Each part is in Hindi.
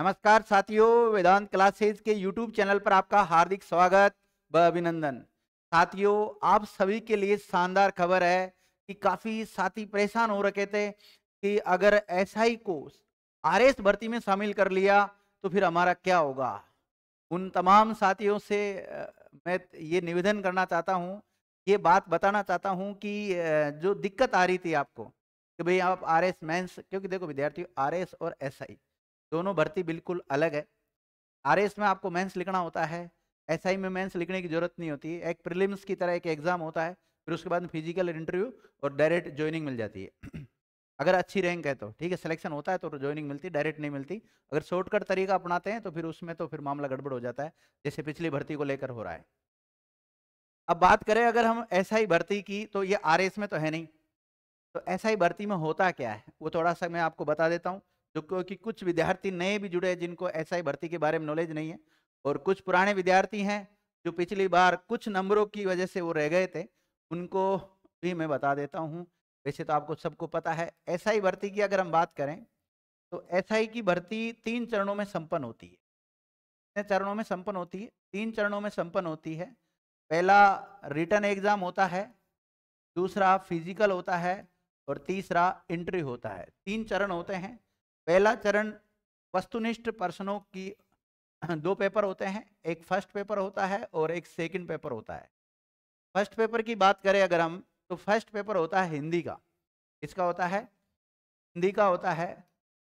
नमस्कार साथियों वेदांत क्लासेज के यूट्यूब चैनल पर आपका हार्दिक स्वागत व अभिनंदन साथियों आप सभी के लिए शानदार खबर है कि काफ़ी साथी परेशान हो रखे थे कि अगर एसआई को आर भर्ती में शामिल कर लिया तो फिर हमारा क्या होगा उन तमाम साथियों से मैं ये निवेदन करना चाहता हूँ ये बात बताना चाहता हूँ कि जो दिक्कत आ रही थी आपको कि भाई आप आर एस क्योंकि देखो विद्यार्थियों आर एस और एस आई दोनों भर्ती बिल्कुल अलग है आर में आपको मेंस लिखना होता है एस आई में मेंस लिखने की जरूरत नहीं होती एक प्रिलिम्स की तरह एक एग्ज़ाम होता है फिर उसके बाद फिजिकल इंटरव्यू और डायरेक्ट ज्वाइनिंग मिल जाती है अगर अच्छी रैंक है तो ठीक है सिलेक्शन होता है तो ज्वाइनिंग मिलती डायरेक्ट नहीं मिलती अगर शॉर्टकट तरीका अपनाते हैं तो फिर उसमें तो फिर मामला गड़बड़ हो जाता है जैसे पिछली भर्ती को लेकर हो रहा है अब बात करें अगर हम एस भर्ती की तो ये आर में तो है नहीं तो एस भर्ती में होता क्या है वो थोड़ा सा मैं आपको बता देता हूँ जो क्योंकि कुछ विद्यार्थी नए भी जुड़े जिनको एस भर्ती के बारे में नॉलेज नहीं है और कुछ पुराने विद्यार्थी हैं जो पिछली बार कुछ नंबरों की वजह से वो रह गए थे उनको भी मैं बता देता हूँ वैसे तो आपको सबको पता है ही भर्ती की अगर हम बात करें तो ही की भर्ती तीन चरणों में संपन्न होती है कितने चरणों में संपन्न होती है तीन चरणों में संपन्न होती है पहला रिटर्न एग्जाम होता है दूसरा फिजिकल होता है और तीसरा इंट्री होता है तीन चरण होते हैं पहला चरण वस्तुनिष्ठ प्रश्नों की दो पेपर होते हैं एक फर्स्ट पेपर होता है और एक सेकंड पेपर होता है फर्स्ट पेपर की बात करें अगर हम तो फर्स्ट पेपर होता है हिंदी का इसका होता है हिंदी का होता है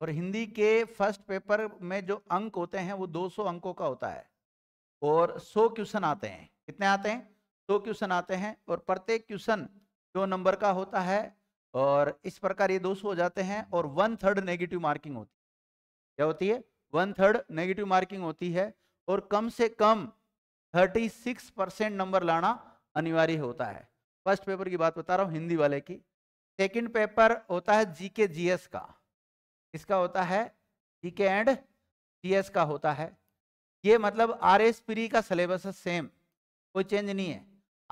और हिंदी के फर्स्ट पेपर में जो अंक होते हैं वो 200 अंकों का होता है और 100 क्वेश्चन आते हैं कितने आते हैं 100 क्वेश्चन आते हैं और प्रत्येक क्वेश्चन दो नंबर का होता है और इस प्रकार ये दो हो जाते हैं और वन थर्ड नेगेटिव मार्किंग होती है क्या होती है वन थर्ड नेगेटिव मार्किंग होती है और कम से कम 36 परसेंट नंबर लाना अनिवार्य होता है फर्स्ट पेपर की बात बता रहा हूँ हिंदी वाले की सेकंड पेपर होता है जीके जीएस का इसका होता है जीके एंड जीएस का होता है ये मतलब आर एस प्री का सिलेबस है सेम कोई चेंज नहीं है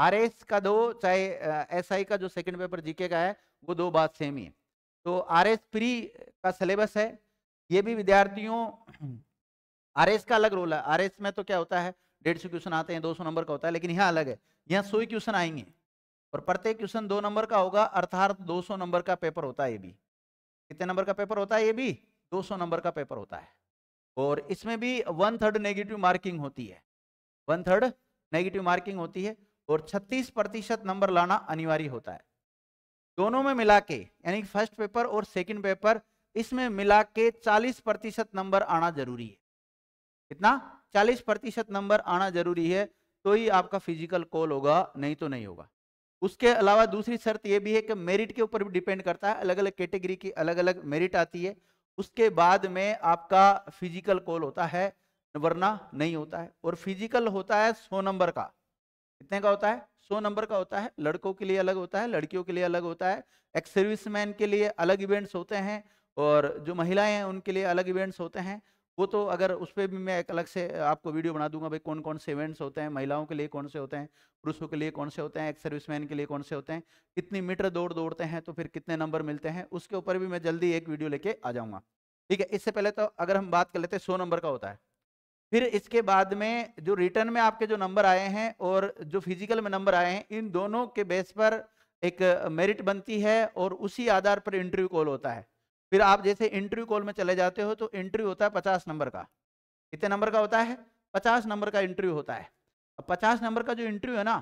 आर एस का दो चाहे एस आई का जो सेकंड पेपर जीके का है वो दो बात सेम ही है तो आर एस प्री का सिलेबस है ये भी विद्यार्थियों आर एस का अलग रोल है आर एस में तो क्या होता है डेढ़ सौ क्वेश्चन आते हैं दो सौ नंबर का होता है लेकिन यहाँ अलग है यहाँ सौ क्वेश्चन आएंगे और प्रत्येक क्वेश्चन दो नंबर का होगा अर्थात दो सौ नंबर का पेपर होता है ये भी कितने नंबर का पेपर होता है ये भी दो सौ नंबर का पेपर होता है और इसमें भी वन थर्ड नेगेटिव मार्किंग होती है वन थर्ड नेगेटिव मार्किंग होती है और छत्तीस प्रतिशत नंबर लाना अनिवार्य होता है दोनों में मिला के यानी फर्स्ट पेपर और सेकंड पेपर इसमें मिला के चालीस प्रतिशत नंबर आना जरूरी है कितना चालीस प्रतिशत नंबर आना जरूरी है तो ही आपका फिजिकल कॉल होगा नहीं तो नहीं होगा उसके अलावा दूसरी शर्त यह भी है कि मेरिट के ऊपर भी डिपेंड करता है अलग अलग कैटेगरी की अलग अलग मेरिट आती है उसके बाद में आपका फिजिकल कॉल होता है वरना नहीं होता है और फिजिकल होता है सौ नंबर का कितने का होता है सौ नंबर का होता है लड़कों के लिए अलग होता है लड़कियों के लिए अलग होता है एक्स सर्विस मैन के लिए अलग इवेंट्स होते हैं और जो महिलाएं हैं उनके लिए अलग इवेंट्स होते हैं वो तो अगर उस पर भी मैं एक अलग से आपको वीडियो बना दूंगा भाई कौन कौन से इवेंट्स होते हैं महिलाओं के लिए कौन से होते हैं पुरुषों के लिए कौन से होते हैं एक्स सर्विस के लिए कौन से होते हैं कितनी मीटर दौड़ दौड़ते हैं तो फिर कितने नंबर मिलते हैं उसके ऊपर भी मैं जल्दी एक वीडियो लेके आ जाऊँगा ठीक है इससे पहले तो अगर हम बात कर लेते हैं सौ नंबर का होता है फिर इसके बाद में जो रिटर्न में आपके जो नंबर आए हैं और जो फिजिकल में नंबर आए हैं इन दोनों के बेस पर एक मेरिट बनती है और उसी आधार पर इंटरव्यू कॉल होता है फिर आप जैसे इंटरव्यू कॉल में चले जाते हो तो इंटरव्यू होता है पचास नंबर का कितने नंबर का होता है पचास नंबर का इंटरव्यू होता है अब पचास नंबर का जो इंटरव्यू है ना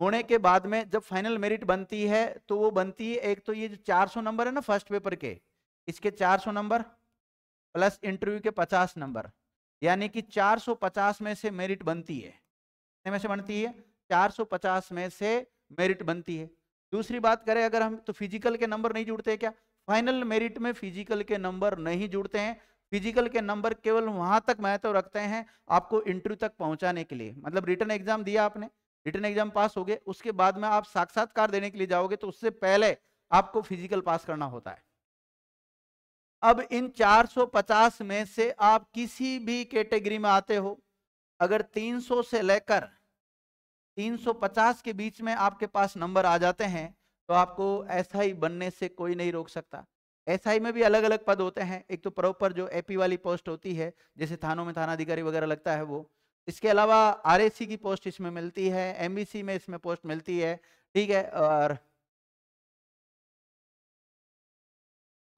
होने के बाद में जब फाइनल मेरिट बनती है तो वो बनती है एक तो ये जो 400 नंबर है ना फर्स्ट पेपर के इसके 400 नंबर प्लस इंटरव्यू के 50 नंबर यानी कि 450 में से मेरिट बनती है कितने में से बनती है 450 में से मेरिट बनती है दूसरी बात करें अगर हम तो फिजिकल के नंबर नहीं जुड़ते क्या फाइनल मेरिट में फिजिकल के नंबर नहीं जुड़ते हैं फिजिकल के नंबर केवल वहां तक महत्व तो रखते हैं आपको इंटरव्यू तक पहुंचाने के लिए मतलब रिटर्न एग्जाम दिया आपने रिटर्न एग्जाम पास हो गए उसके बाद में आप साक्षात्कार देने के लिए जाओगे तो उससे पहले आपको फिजिकल पास करना होता है अब इन 450 में से आप किसी भी कैटेगरी में आते हो अगर 300 से लेकर 350 के बीच में आपके पास नंबर आ जाते हैं तो आपको एसआई बनने से कोई नहीं रोक सकता एसआई में भी अलग अलग पद होते हैं एक तो प्रॉपर जो एपी वाली पोस्ट होती है जैसे थानों में थानाधिकारी वगैरह लगता है वो इसके अलावा आरएसी की पोस्ट इसमें मिलती है एमबीसी में इसमें पोस्ट मिलती है ठीक है और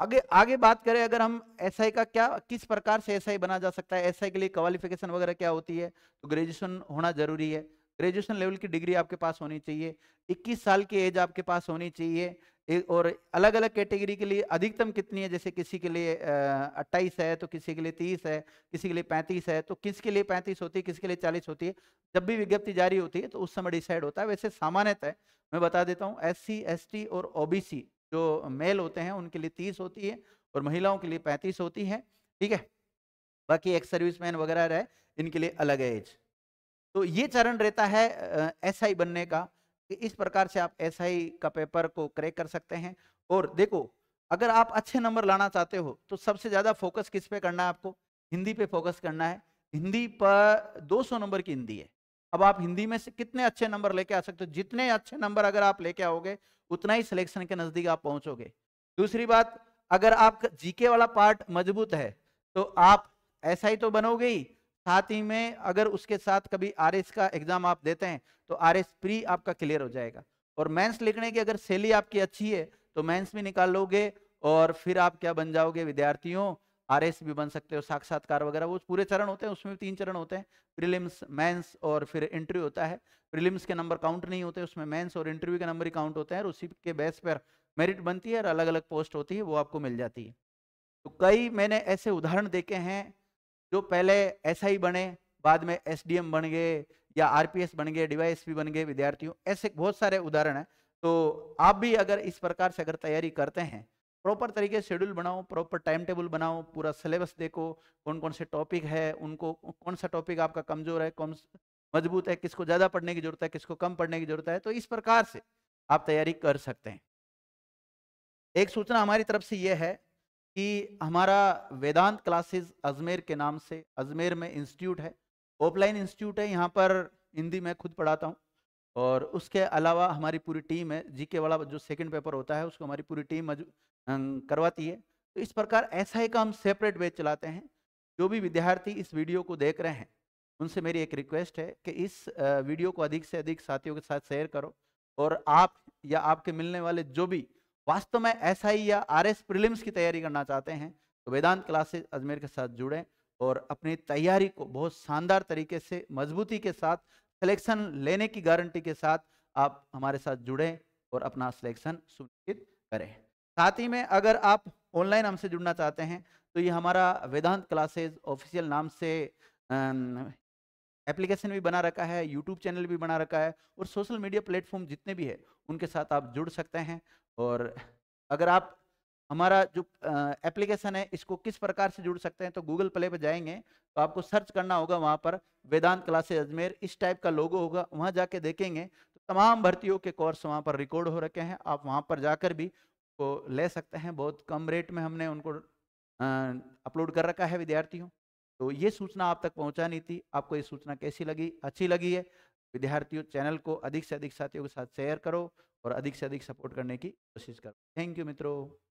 आगे आगे बात करें अगर हम एसआई SI का क्या किस प्रकार से एसआई SI बना जा सकता है एसआई SI के लिए क्वालिफिकेशन वगैरह क्या होती है तो ग्रेजुएशन होना जरूरी है ग्रेजुएशन लेवल की डिग्री आपके पास होनी चाहिए 21 साल की एज आपके पास होनी चाहिए और अलग अलग कैटेगरी के लिए अधिकतम कितनी है जैसे किसी के लिए अट्ठाईस है तो किसी के लिए तीस है किसी के लिए पैंतीस है तो किसके लिए पैंतीस होती है किसके लिए चालीस होती है जब भी विज्ञप्ति जारी होती है तो उस समय डिसाइड होता है वैसे सामान्यतः मैं बता देता हूँ एस सी और ओ जो मेल होते हैं उनके लिए तीस होती है और महिलाओं के लिए पैंतीस होती है ठीक है बाकी एक्स सर्विसमैन वगैरह रहे इनके लिए अलग एज तो ये चरण रहता है एसआई बनने का कि इस प्रकार से आप एसआई का पेपर को क्रैक कर सकते हैं और देखो अगर आप अच्छे नंबर लाना चाहते हो तो सबसे ज़्यादा फोकस किस पे करना है आपको हिंदी पे फोकस करना है हिंदी पर 200 नंबर की हिंदी है अब आप हिंदी में से कितने अच्छे नंबर लेके आ सकते हो जितने अच्छे नंबर अगर आप लेके आओगे उतना ही सिलेक्शन के नजदीक आप पहुंचोगे दूसरी बात अगर आपका जीके वाला पार्ट मजबूत है तो आप ऐसा ही तो बनोगे ही साथ ही में अगर उसके साथ कभी आर का एग्जाम आप देते हैं तो आर एस प्री आपका क्लियर हो जाएगा और मेंस लिखने की अगर शैली आपकी अच्छी है तो मेंस भी निकाल लोगे और फिर आप क्या बन जाओगे विद्यार्थियों आर भी बन सकते हो साक्षात्कार वगैरह वो पूरे चरण होते हैं उसमें तीन चरण होते हैं प्रिलिम्स मेंस और फिर इंटरव्यू होता है प्रिलिम्स के नंबर काउंट नहीं होते उसमें मेंस और इंटरव्यू के नंबर ही काउंट होते हैं और उसी के बेस पर मेरिट बनती है और अलग अलग पोस्ट होती है वो आपको मिल जाती है तो कई मैंने ऐसे उदाहरण देखे हैं जो पहले ऐसा SI बने बाद में एस बन गए या आर बन गए डी बन गए विद्यार्थियों ऐसे बहुत सारे उदाहरण हैं तो आप भी अगर इस प्रकार से अगर तैयारी करते हैं प्रॉपर तरीके से शेड्यूल बनाओ प्रॉपर टाइम टेबल बनाओ पूरा सिलेबस देखो कौन कौन से टॉपिक है उनको कौन सा टॉपिक आपका कमजोर है कौन मजबूत है किसको ज़्यादा पढ़ने की जरूरत है किसको कम पढ़ने की जरूरत है तो इस प्रकार से आप तैयारी कर सकते हैं एक सूचना हमारी तरफ से यह है कि हमारा वेदांत क्लासेस अजमेर के नाम से अजमेर में इंस्टीट्यूट है ऑफलाइन इंस्टीट्यूट है यहाँ पर हिंदी मैं खुद पढ़ाता हूँ और उसके अलावा हमारी पूरी टीम है जी के वाला जो सेकंड पेपर होता है उसको हमारी पूरी टीम अं, करवाती है तो इस प्रकार ऐसा ही काम सेपरेट वे चलाते हैं जो भी विद्यार्थी इस वीडियो को देख रहे हैं उनसे मेरी एक रिक्वेस्ट है कि इस वीडियो को अधिक से अधिक साथियों के साथ शेयर करो और आप या आपके मिलने वाले जो भी वास्तव में ऐसा ही या आर एस प्रिलिम्स की तैयारी करना चाहते हैं तो वेदांत क्लासेज अजमेर के साथ जुड़ें और अपनी तैयारी को बहुत शानदार तरीके से मजबूती के साथ सिलेक्शन लेने की गारंटी के साथ आप हमारे साथ जुड़ें और अपना सिलेक्शन सुनिश्चित करें साथ ही में अगर आप ऑनलाइन हमसे जुड़ना चाहते हैं तो ये हमारा वेदांत क्लासेज ऑफिशियल नाम से एप्लीकेशन भी बना रखा है यूट्यूब चैनल भी बना रखा है और सोशल मीडिया प्लेटफॉर्म जितने भी है उनके साथ आप जुड़ सकते हैं और अगर आप हमारा जो एप्लीकेशन है इसको किस प्रकार से जुड़ सकते हैं तो गूगल प्ले पर जाएंगे तो आपको सर्च करना होगा वहाँ पर वेदांत क्लासेज अजमेर इस टाइप का लोगो होगा वहाँ जाके देखेंगे तो तमाम भर्तियों के कोर्स वहाँ पर रिकॉर्ड हो रखे हैं आप वहाँ पर जाकर भी को ले सकते हैं बहुत कम रेट में हमने उनको अपलोड कर रखा है विद्यार्थियों तो ये सूचना आप तक पहुँचानी थी आपको ये सूचना कैसी लगी अच्छी लगी है विद्यार्थियों चैनल को अधिक से अधिक साथियों के साथ शेयर करो और अधिक से अधिक सपोर्ट करने की कोशिश करो थैंक यू मित्रों